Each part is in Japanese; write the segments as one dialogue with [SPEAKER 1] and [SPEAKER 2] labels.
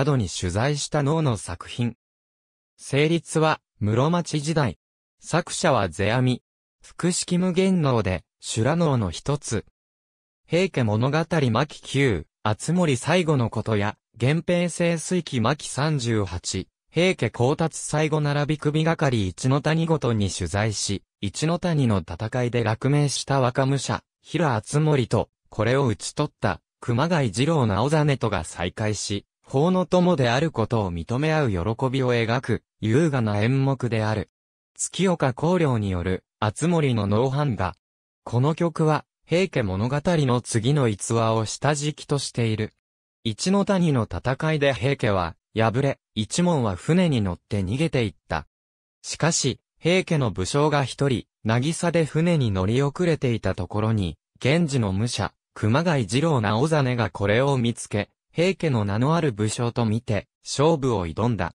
[SPEAKER 1] などに取材した脳の作品。成立は、室町時代。作者は世阿弥。複式無限脳で、修羅脳の一つ。平家物語巻9、厚森最後のことや、源平清水期巻38、平家光達最後並び首がかり一の谷ごとに取材し、一の谷の戦いで落命した若武者、平厚森と、これを討ち取った、熊谷二郎直実とが再会し、法の友であることを認め合う喜びを描く、優雅な演目である。月岡光陵による、厚森の脳飯画。この曲は、平家物語の次の逸話を下敷きとしている。一の谷の戦いで平家は、敗れ、一門は船に乗って逃げていった。しかし、平家の武将が一人、渚で船に乗り遅れていたところに、現氏の武者、熊谷二郎直実がこれを見つけ、平家の名のある武将と見て、勝負を挑んだ。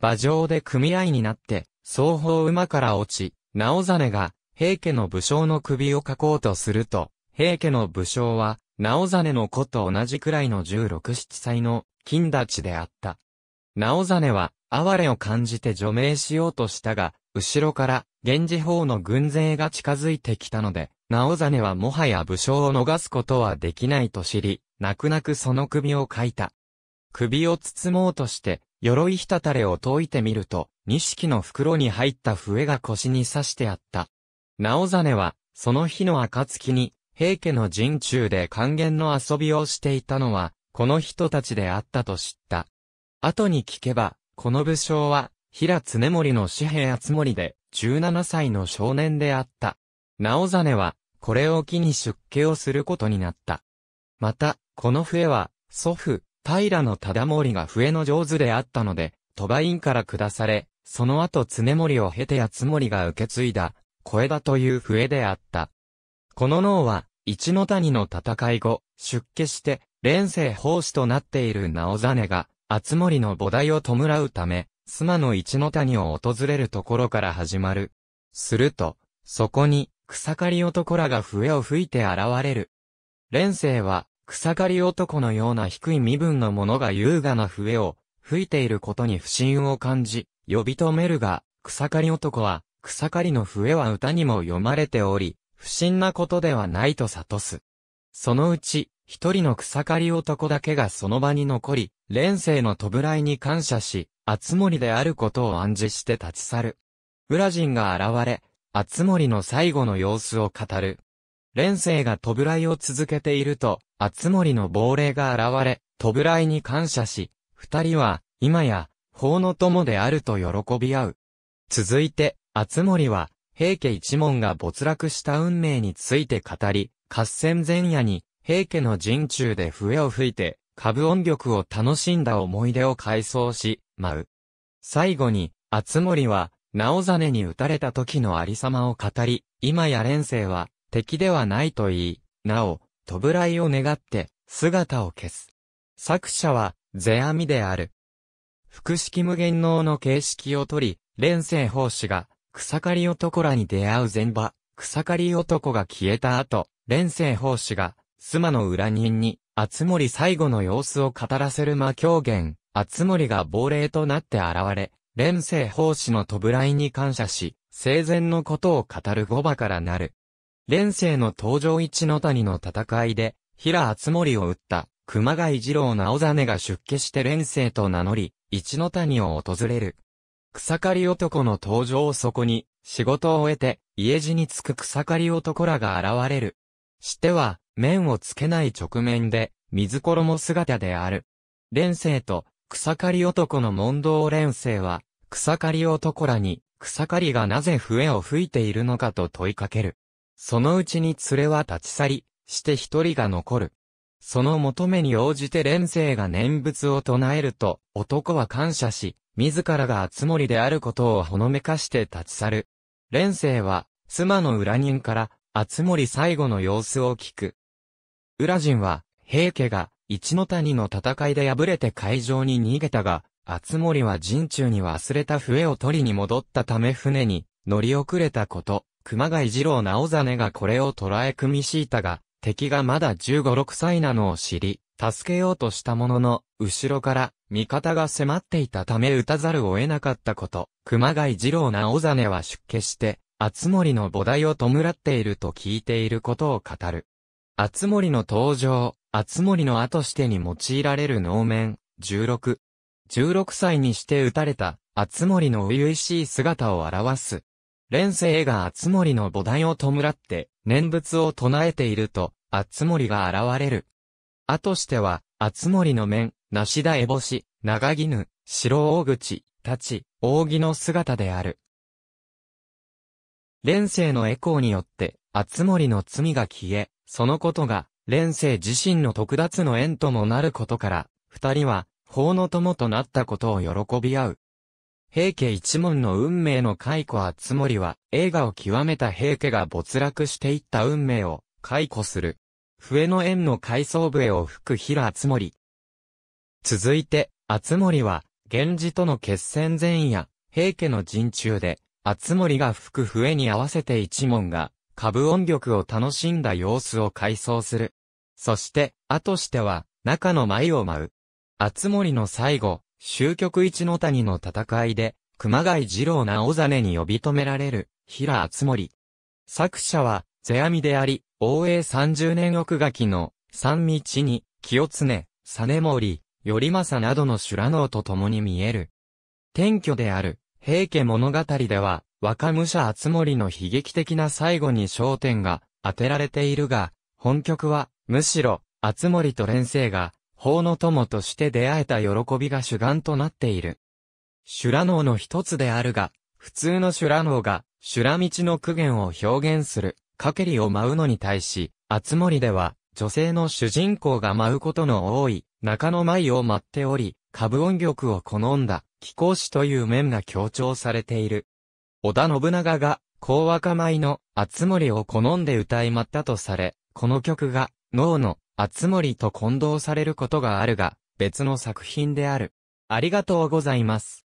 [SPEAKER 1] 馬上で組合になって、双方馬から落ち、直実が、平家の武将の首をかこうとすると、平家の武将は、直実の子と同じくらいの十六七歳の、金立ちであった。直実は、哀れを感じて除名しようとしたが、後ろから、源氏法の軍勢が近づいてきたので、直実はもはや武将を逃すことはできないと知り、泣く泣くその首をかいた。首を包もうとして、鎧ひたたれを解いてみると、錦の袋に入った笛が腰に刺してあった。直真は、その日の暁に、平家の陣中で還元の遊びをしていたのは、この人たちであったと知った。後に聞けば、この武将は、平常盛の紙幣厚盛で、17歳の少年であった。直真は、これを機に出家をすることになった。また、この笛は、祖父、平の忠盛が笛の上手であったので、鳥羽院から下され、その後常盛を経て八森が受け継いだ、小枝という笛であった。この脳は、一の谷の戦い後、出家して、連世奉仕となっている直真が、厚森の菩提を弔うため、妻の一の谷を訪れるところから始まる。すると、そこに、草刈り男らが笛を吹いて現れる。連世は、草刈り男のような低い身分の者が優雅な笛を吹いていることに不信を感じ、呼び止めるが、草刈り男は、草刈りの笛は歌にも読まれており、不審なことではないと悟す。そのうち、一人の草刈り男だけがその場に残り、連世の弔いに感謝し、厚森であることを暗示して立ち去る。ウラジンが現れ、厚森の最後の様子を語る。連生が飛ぶいを続けていると、厚森の亡霊が現れ、飛ぶいに感謝し、二人は、今や、法の友であると喜び合う。続いて、厚森は、平家一門が没落した運命について語り、合戦前夜に、平家の陣中で笛を吹いて、株音力を楽しんだ思い出を回想し、舞う。最後に、厚森は、直ネに打たれた時のありさまを語り、今や連生は、敵ではないと言い、なお、弔いを願って、姿を消す。作者は、世阿弥である。複式無限能の形式を取り、連星法師が、草刈り男らに出会う前場、草刈り男が消えた後、連星法師が、妻の裏人に、厚森最後の様子を語らせる魔狂言、厚森が亡霊となって現れ、連星法師の弔いに感謝し、生前のことを語る語場からなる。連生の登場一の谷の戦いで、平厚森を撃った、熊谷二郎直真が出家して連生と名乗り、一の谷を訪れる。草刈り男の登場をそこに、仕事を終えて、家路に着く草刈り男らが現れる。しては、面をつけない直面で、水衣姿である。連生と、草刈り男の問答連生は、草刈り男らに、草刈りがなぜ笛を吹いているのかと問いかける。そのうちに連れは立ち去り、して一人が残る。その求めに応じて連生が念仏を唱えると、男は感謝し、自らが熱森であることをほのめかして立ち去る。連生は、妻の裏人から、熱森最後の様子を聞く。裏人は、平家が、一の谷の戦いで敗れて海上に逃げたが、熱森は陣中に忘れた笛を取りに戻ったため船に乗り遅れたこと、熊谷次郎直真がこれを捉え組み敷いたが、敵がまだ15、6歳なのを知り、助けようとしたものの、後ろから、味方が迫っていたため撃たざるを得なかったこと、熊谷次郎直真は出家して、厚森の菩提を弔っていると聞いていることを語る。厚森の登場、厚森の後してに用いられる能面、16。16歳にして撃たれた、厚森の初々しい姿を表す、連世が厚森の菩提を弔って、念仏を唱えていると、厚森が現れる。あとしては、厚森の面、梨田絵星、長絹、白大口、立ち、扇の姿である。連世のエコーによって、厚森の罪が消え、そのことが、連世自身の特奪の縁ともなることから、二人は、法の友となったことを喜び合う。平家一門の運命の解雇厚森は、映画を極めた平家が没落していった運命を解雇する。笛の縁の階層笛を吹く平厚森。続いて、厚森は、源氏との決戦前夜、平家の陣中で、厚森が吹く笛に合わせて一門が、株音力を楽しんだ様子を回想する。そして、あとしては、中の舞を舞う。厚森の最後、終局一の谷の戦いで、熊谷二郎直真に呼び止められる、平厚森。作者は、世阿弥であり、応永三十年奥書きの、三道に、清常、実森、頼政などの修羅能と共に見える。転居である、平家物語では、若武者厚森の悲劇的な最後に焦点が当てられているが、本曲は、むしろ、厚森と連生が、法の友として出会えた喜びが主眼となっている。修羅能の一つであるが、普通の修羅能が、修羅道の苦言を表現する、かけりを舞うのに対し、厚森では、女性の主人公が舞うことの多い、中の舞を舞っており、株音曲を好んだ、貴公子という面が強調されている。織田信長が、高若舞の、厚森を好んで歌い舞ったとされ、この曲が、脳の厚森と混同されることがあるが、別の作品である。ありがとうございます。